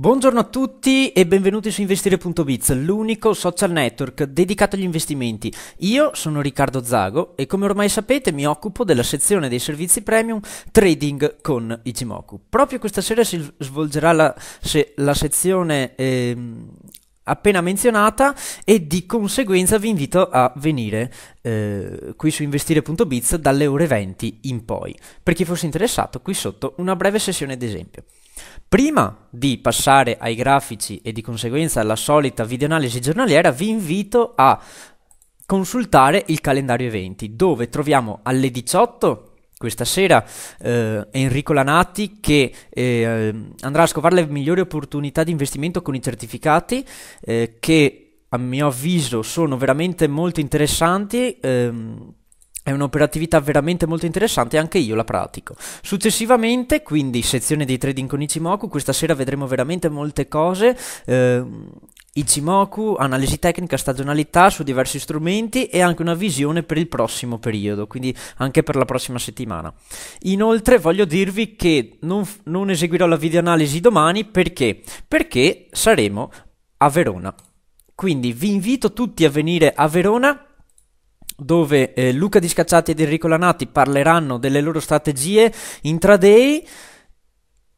Buongiorno a tutti e benvenuti su investire.biz, l'unico social network dedicato agli investimenti. Io sono Riccardo Zago e come ormai sapete mi occupo della sezione dei servizi premium trading con Ichimoku. Proprio questa sera si svolgerà la, se, la sezione eh, appena menzionata e di conseguenza vi invito a venire eh, qui su investire.biz dalle ore 20 in poi. Per chi fosse interessato, qui sotto una breve sessione d'esempio. Prima di passare ai grafici e di conseguenza alla solita videoanalisi giornaliera, vi invito a consultare il calendario eventi, dove troviamo alle 18 questa sera eh, Enrico Lanati che eh, andrà a scovare le migliori opportunità di investimento con i certificati eh, che a mio avviso sono veramente molto interessanti ehm, è un'operatività veramente molto interessante e anche io la pratico. Successivamente, quindi, sezione di trading con Ichimoku, questa sera vedremo veramente molte cose. Eh, Ichimoku, analisi tecnica, stagionalità su diversi strumenti e anche una visione per il prossimo periodo, quindi anche per la prossima settimana. Inoltre voglio dirvi che non, non eseguirò la videoanalisi domani perché? Perché saremo a Verona. Quindi vi invito tutti a venire a Verona dove eh, Luca Di Scacciati ed Enrico Lanati parleranno delle loro strategie intraday.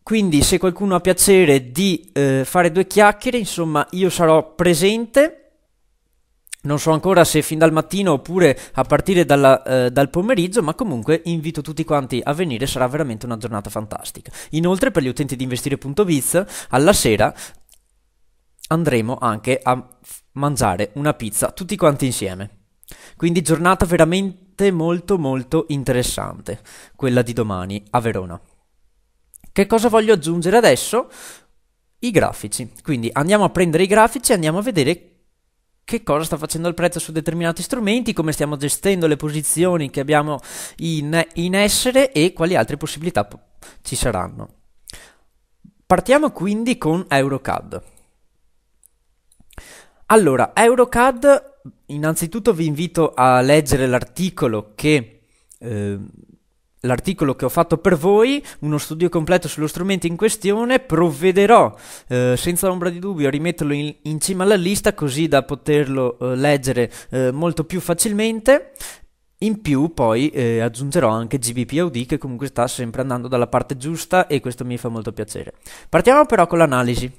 Quindi se qualcuno ha piacere di eh, fare due chiacchiere, insomma, io sarò presente. Non so ancora se fin dal mattino oppure a partire dalla, eh, dal pomeriggio, ma comunque invito tutti quanti a venire, sarà veramente una giornata fantastica. Inoltre per gli utenti di investire.biz, alla sera andremo anche a mangiare una pizza tutti quanti insieme. Quindi giornata veramente molto molto interessante, quella di domani a Verona. Che cosa voglio aggiungere adesso? I grafici. Quindi andiamo a prendere i grafici e andiamo a vedere che cosa sta facendo il prezzo su determinati strumenti, come stiamo gestendo le posizioni che abbiamo in, in essere e quali altre possibilità ci saranno. Partiamo quindi con EuroCAD. Allora, EuroCAD innanzitutto vi invito a leggere l'articolo che, eh, l'articolo che ho fatto per voi, uno studio completo sullo strumento in questione, provvederò eh, senza ombra di dubbio a rimetterlo in, in cima alla lista così da poterlo eh, leggere eh, molto più facilmente. In più poi eh, aggiungerò anche GBP Audi che comunque sta sempre andando dalla parte giusta e questo mi fa molto piacere. Partiamo però con l'analisi.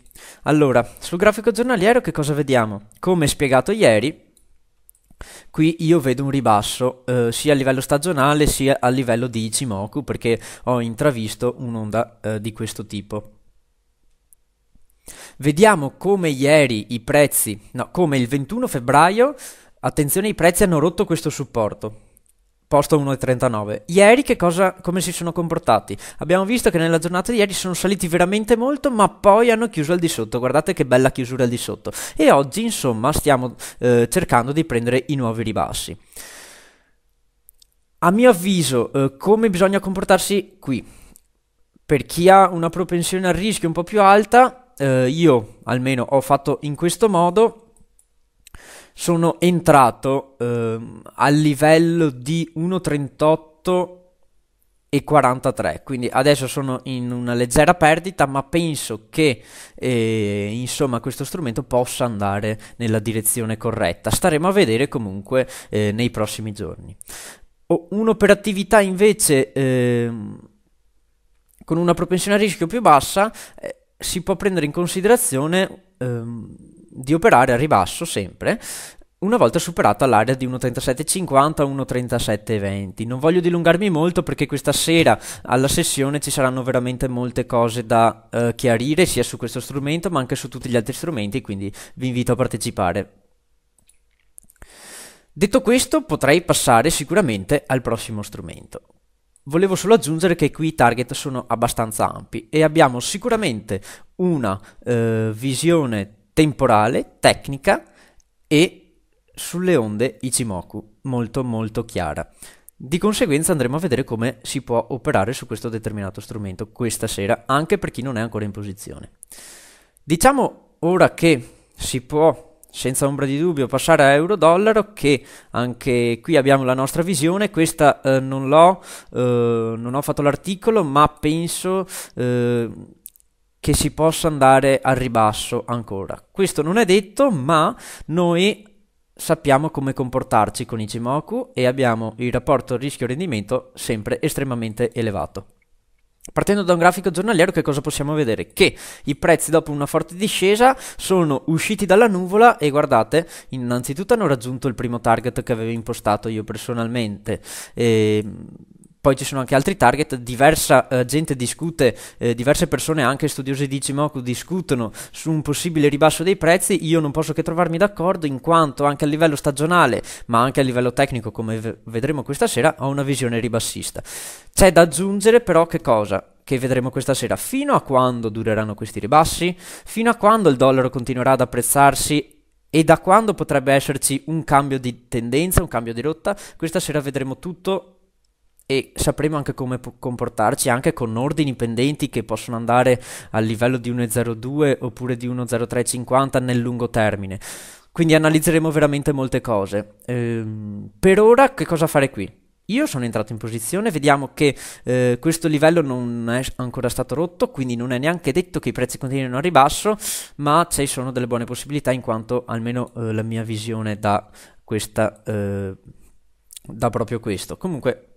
Allora, sul grafico giornaliero che cosa vediamo? Come spiegato ieri, Qui io vedo un ribasso eh, sia a livello stagionale sia a livello di Ichimoku perché ho intravisto un'onda eh, di questo tipo. Vediamo come ieri i prezzi, no, come il 21 febbraio, attenzione i prezzi hanno rotto questo supporto posto 1,39. Ieri che cosa, come si sono comportati? Abbiamo visto che nella giornata di ieri sono saliti veramente molto, ma poi hanno chiuso al di sotto. Guardate che bella chiusura al di sotto. E oggi, insomma, stiamo eh, cercando di prendere i nuovi ribassi. A mio avviso, eh, come bisogna comportarsi qui? Per chi ha una propensione al rischio un po' più alta, eh, io almeno ho fatto in questo modo sono entrato ehm, al livello di 1.38 e 43 quindi adesso sono in una leggera perdita ma penso che eh, insomma questo strumento possa andare nella direzione corretta staremo a vedere comunque eh, nei prossimi giorni oh, un'operatività invece ehm, con una propensione a rischio più bassa eh, si può prendere in considerazione ehm, di operare a ribasso sempre una volta superata l'area di 1.37.50 1.37.20. Non voglio dilungarmi molto perché questa sera alla sessione ci saranno veramente molte cose da eh, chiarire sia su questo strumento ma anche su tutti gli altri strumenti, quindi vi invito a partecipare. Detto questo potrei passare sicuramente al prossimo strumento. Volevo solo aggiungere che qui i target sono abbastanza ampi e abbiamo sicuramente una eh, visione temporale, tecnica e sulle onde Ichimoku, molto molto chiara. Di conseguenza andremo a vedere come si può operare su questo determinato strumento questa sera, anche per chi non è ancora in posizione. Diciamo ora che si può senza ombra di dubbio passare a euro-dollaro che anche qui abbiamo la nostra visione questa eh, non l'ho eh, non ho fatto l'articolo ma penso eh, che si possa andare al ribasso ancora. Questo non è detto, ma noi sappiamo come comportarci con i Ichimoku e abbiamo il rapporto rischio-rendimento sempre estremamente elevato. Partendo da un grafico giornaliero, che cosa possiamo vedere? Che i prezzi dopo una forte discesa sono usciti dalla nuvola e guardate, innanzitutto hanno raggiunto il primo target che avevo impostato io personalmente. E ehm, poi ci sono anche altri target, diversa eh, gente discute, eh, diverse persone, anche studiose di Cimoku, discutono su un possibile ribasso dei prezzi, io non posso che trovarmi d'accordo in quanto anche a livello stagionale, ma anche a livello tecnico, come v- vedremo questa sera, ho una visione ribassista. C'è da aggiungere però che cosa? che vedremo questa sera, fino a quando dureranno questi ribassi, fino a quando il dollaro continuerà ad apprezzarsi e da quando potrebbe esserci un cambio di tendenza, un cambio di rotta, questa sera vedremo tutto e sapremo anche come comportarci anche con ordini pendenti che possono andare al livello di 1,02 oppure di 1,0350 nel lungo termine. Quindi analizzeremo veramente molte cose. Ehm, per ora che cosa fare qui? Io sono entrato in posizione, vediamo che eh, questo livello non è ancora stato rotto, quindi non è neanche detto che i prezzi continuino a ribasso, ma ci sono delle buone possibilità in quanto almeno eh, la mia visione da questa... Eh, da proprio questo. Comunque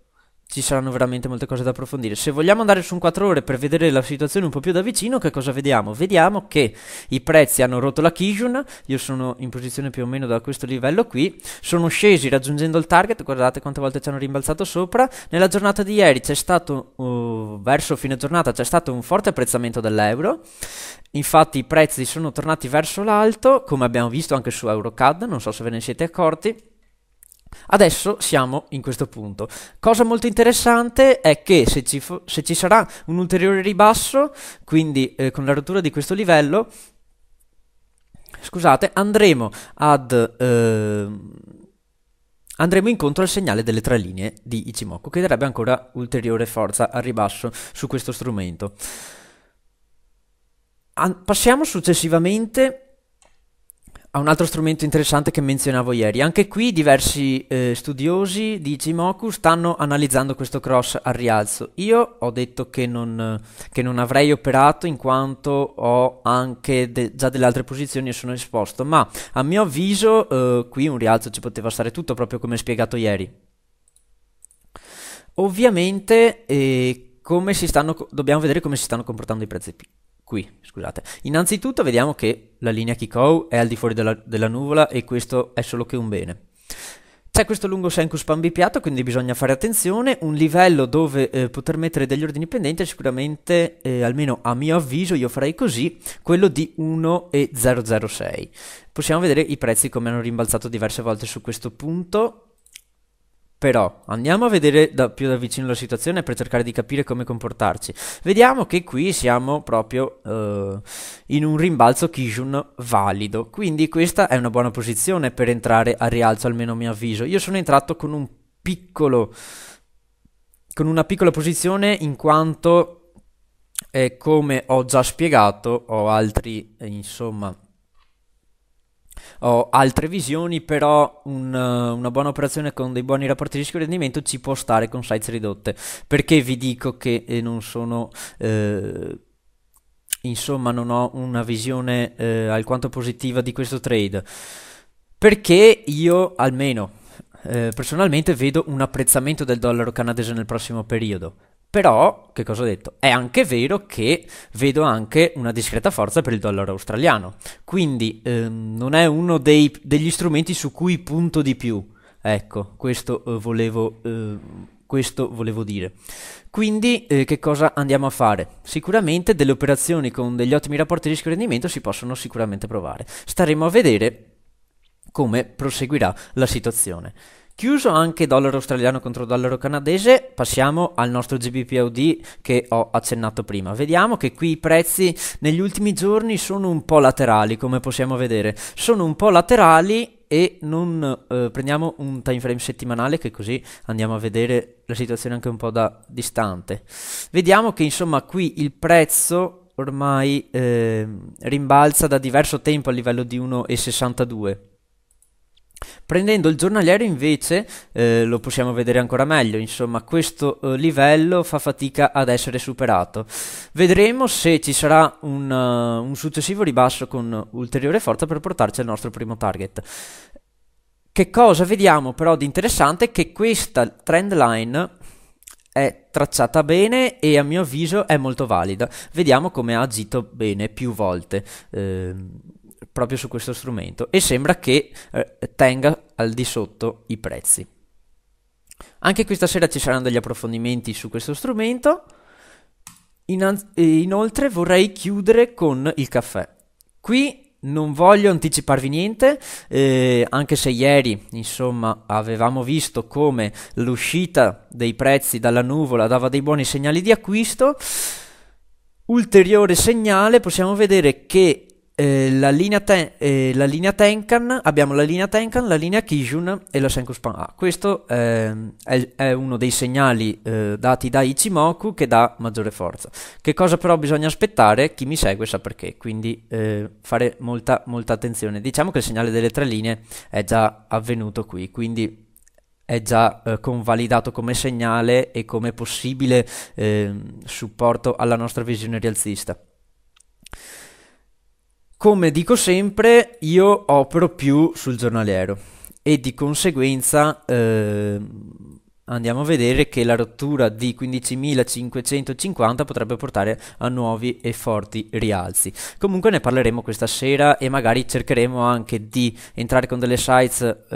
ci saranno veramente molte cose da approfondire. Se vogliamo andare su un 4 ore per vedere la situazione un po' più da vicino, che cosa vediamo? Vediamo che i prezzi hanno rotto la Kijun, io sono in posizione più o meno da questo livello qui, sono scesi raggiungendo il target, guardate quante volte ci hanno rimbalzato sopra, nella giornata di ieri c'è stato, uh, verso fine giornata, c'è stato un forte apprezzamento dell'euro, infatti i prezzi sono tornati verso l'alto, come abbiamo visto anche su Eurocad, non so se ve ne siete accorti, Adesso siamo in questo punto. Cosa molto interessante è che se ci, se ci sarà un ulteriore ribasso, quindi eh, con la rottura di questo livello, scusate, andremo ad... Eh, andremo incontro al segnale delle tre linee di Ichimoku, che darebbe ancora ulteriore forza al ribasso su questo strumento. An passiamo successivamente a un altro strumento interessante che menzionavo ieri. Anche qui diversi eh, studiosi di Jimoku stanno analizzando questo cross al rialzo. Io ho detto che non, che non avrei operato in quanto ho anche de- già delle altre posizioni e sono esposto, ma a mio avviso eh, qui un rialzo ci poteva stare tutto proprio come spiegato ieri. Ovviamente eh, come si stanno, dobbiamo vedere come si stanno comportando i prezzi P qui, scusate. Innanzitutto vediamo che la linea Kikou è al di fuori della, della nuvola e questo è solo che un bene. C'è questo lungo sencus pambipiato, quindi bisogna fare attenzione. Un livello dove eh, poter mettere degli ordini pendenti è sicuramente, eh, almeno a mio avviso, io farei così, quello di 1,006. Possiamo vedere i prezzi come hanno rimbalzato diverse volte su questo punto. Però andiamo a vedere da più da vicino la situazione per cercare di capire come comportarci. Vediamo che qui siamo proprio uh, in un rimbalzo Kijun valido, quindi questa è una buona posizione per entrare a rialzo, almeno a mio avviso. Io sono entrato con un piccolo con una piccola posizione in quanto eh, come ho già spiegato ho altri insomma ho altre visioni, però un, eh, una buona operazione con dei buoni rapporti di rischio-rendimento ci può stare con size ridotte. Perché vi dico che eh, non sono... Eh, insomma, non ho una visione eh, alquanto positiva di questo trade. Perché io, almeno eh, personalmente, vedo un apprezzamento del dollaro canadese nel prossimo periodo. Però, che cosa ho detto? È anche vero che vedo anche una discreta forza per il dollaro australiano, quindi ehm, non è uno dei, degli strumenti su cui punto di più. Ecco, questo eh, volevo... Eh, questo volevo dire. Quindi eh, che cosa andiamo a fare? Sicuramente delle operazioni con degli ottimi rapporti rischio-rendimento si possono sicuramente provare. Staremo a vedere come proseguirà la situazione. Chiuso anche dollaro australiano contro dollaro canadese, passiamo al nostro GBPUD che ho accennato prima. Vediamo che qui i prezzi negli ultimi giorni sono un po' laterali, come possiamo vedere. Sono un po' laterali e non eh, prendiamo un time frame settimanale che così andiamo a vedere la situazione anche un po' da distante. Vediamo che insomma qui il prezzo ormai eh, rimbalza da diverso tempo a livello di 1,62. Prendendo il giornaliero invece eh, lo possiamo vedere ancora meglio, insomma questo eh, livello fa fatica ad essere superato. Vedremo se ci sarà un, uh, un successivo ribasso con ulteriore forza per portarci al nostro primo target. Che cosa vediamo però di interessante è che questa trend line è tracciata bene e a mio avviso è molto valida. Vediamo come ha agito bene più volte. Eh, proprio su questo strumento e sembra che eh, tenga al di sotto i prezzi. Anche questa sera ci saranno degli approfondimenti su questo strumento. Inan- inoltre vorrei chiudere con il caffè. Qui non voglio anticiparvi niente, eh, anche se ieri insomma avevamo visto come l'uscita dei prezzi dalla nuvola dava dei buoni segnali di acquisto. Ulteriore segnale possiamo vedere che eh, la, linea ten, eh, la, linea Tenkan, abbiamo la linea Tenkan, la linea Kijun e la Senkuspan A. Questo eh, è, è, uno dei segnali eh, dati da Ichimoku che dà maggiore forza. Che cosa però bisogna aspettare? Chi mi segue sa perché, quindi eh, fare molta, molta attenzione. Diciamo che il segnale delle tre linee è già avvenuto qui, quindi è già eh, convalidato come segnale e come possibile ehm, supporto alla nostra visione rialzista. Come dico sempre, io opero più sul giornaliero e di conseguenza eh, andiamo a vedere che la rottura di 15.550 potrebbe portare a nuovi e forti rialzi. Comunque ne parleremo questa sera e magari cercheremo anche di entrare con delle sites eh,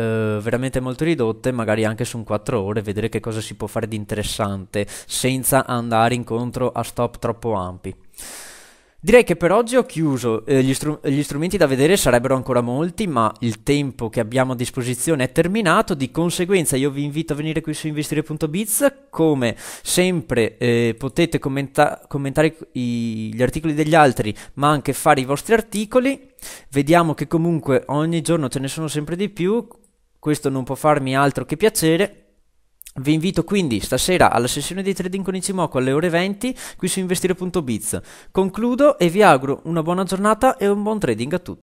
veramente molto ridotte, magari anche su un 4 ore, vedere che cosa si può fare di interessante senza andare incontro a stop troppo ampi. Direi che per oggi ho chiuso, eh, gli, str- gli, strumenti da vedere sarebbero ancora molti, ma il tempo che abbiamo a disposizione è terminato, di conseguenza io vi invito a venire qui su investire.biz, come sempre eh, potete commenta- commentare i- gli articoli degli altri, ma anche fare i vostri articoli, vediamo che comunque ogni giorno ce ne sono sempre di più, questo non può farmi altro che piacere vi invito quindi stasera alla sessione di trading con Ichimoku alle ore 20 qui su investire.biz. Concludo e vi auguro una buona giornata e un buon trading a tutti.